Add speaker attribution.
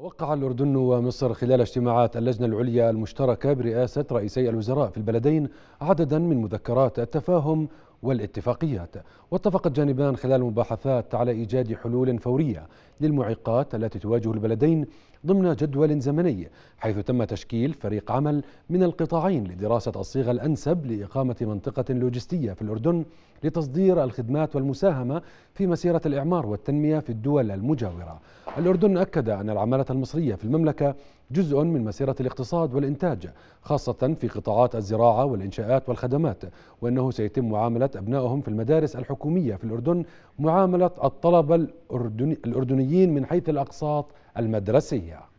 Speaker 1: وقع الأردن ومصر خلال اجتماعات اللجنة العليا المشتركة برئاسة رئيسي الوزراء في البلدين عددا من مذكرات التفاهم والاتفاقيات واتفق الجانبان خلال المباحثات على إيجاد حلول فورية للمعيقات التي تواجه البلدين ضمن جدول زمني حيث تم تشكيل فريق عمل من القطاعين لدراسة الصيغة الأنسب لإقامة منطقة لوجستية في الأردن لتصدير الخدمات والمساهمة في مسيرة الإعمار والتنمية في الدول المجاورة الأردن أكد أن العمالة المصرية في المملكة جزء من مسيرة الاقتصاد والإنتاج خاصة في قطاعات الزراعة والإنشاءات والخدمات وأنه سيتم معاملة أبنائهم في المدارس الحكومية في الأردن معاملة الطلبة الأردنيين من حيث الأقساط المدرسية